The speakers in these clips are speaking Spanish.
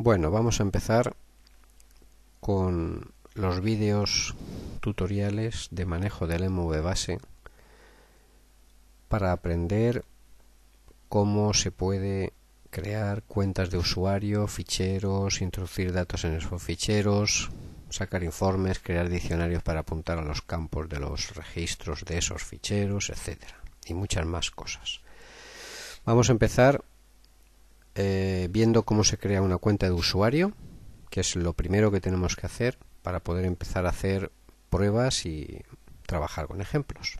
Bueno, vamos a empezar con los vídeos tutoriales de manejo del MV base para aprender cómo se puede crear cuentas de usuario, ficheros, introducir datos en esos ficheros, sacar informes, crear diccionarios para apuntar a los campos de los registros de esos ficheros, etcétera, y muchas más cosas. Vamos a empezar eh, viendo cómo se crea una cuenta de usuario, que es lo primero que tenemos que hacer para poder empezar a hacer pruebas y trabajar con ejemplos.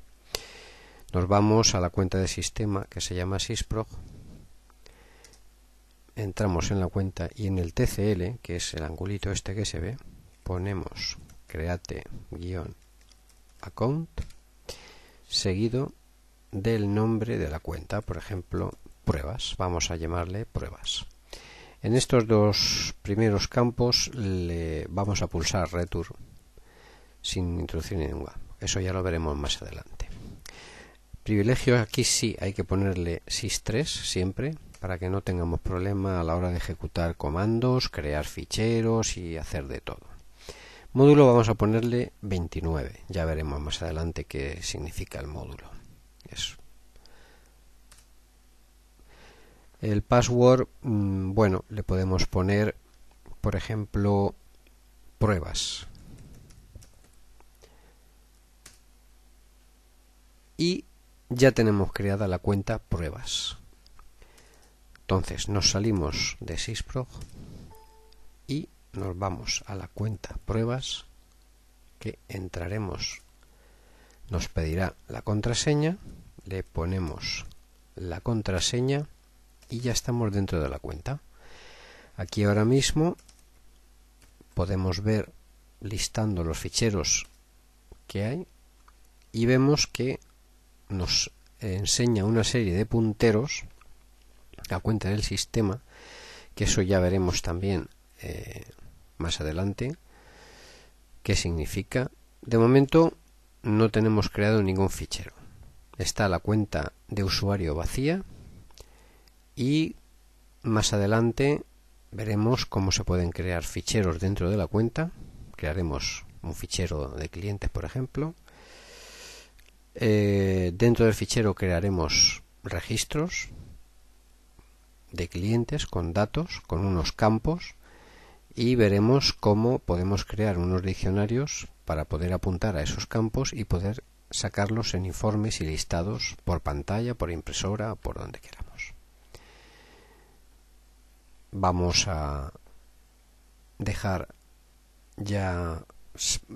Nos vamos a la cuenta de sistema que se llama Sysprog. Entramos en la cuenta y en el TCL, que es el angulito este que se ve, ponemos create-account seguido del nombre de la cuenta, por ejemplo, pruebas, vamos a llamarle pruebas. En estos dos primeros campos le vamos a pulsar Return sin introducir ninguna. Eso ya lo veremos más adelante. Privilegio aquí sí hay que ponerle sys3 siempre para que no tengamos problema a la hora de ejecutar comandos, crear ficheros y hacer de todo. Módulo vamos a ponerle 29. Ya veremos más adelante qué significa el módulo. Eso. El password, mm, bueno, le podemos poner, por ejemplo, pruebas. Y ya tenemos creada la cuenta pruebas. Entonces nos salimos de Sysprog y nos vamos a la cuenta pruebas que entraremos. Nos pedirá la contraseña, le ponemos la contraseña y ya estamos dentro de la cuenta. Aquí ahora mismo podemos ver listando los ficheros que hay y vemos que nos enseña una serie de punteros a cuenta del sistema que eso ya veremos también eh, más adelante qué significa de momento no tenemos creado ningún fichero está la cuenta de usuario vacía y más adelante veremos cómo se pueden crear ficheros dentro de la cuenta. Crearemos un fichero de clientes, por ejemplo. Eh, dentro del fichero crearemos registros de clientes con datos, con unos campos y veremos cómo podemos crear unos diccionarios para poder apuntar a esos campos y poder sacarlos en informes y listados por pantalla, por impresora, por donde quiera vamos a dejar ya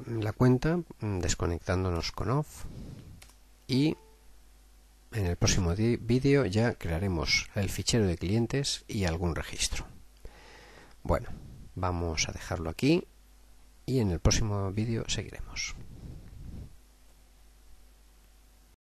la cuenta mm, desconectándonos con off y en el próximo vídeo ya crearemos el fichero de clientes y algún registro. Bueno, vamos a dejarlo aquí y en el próximo vídeo seguiremos.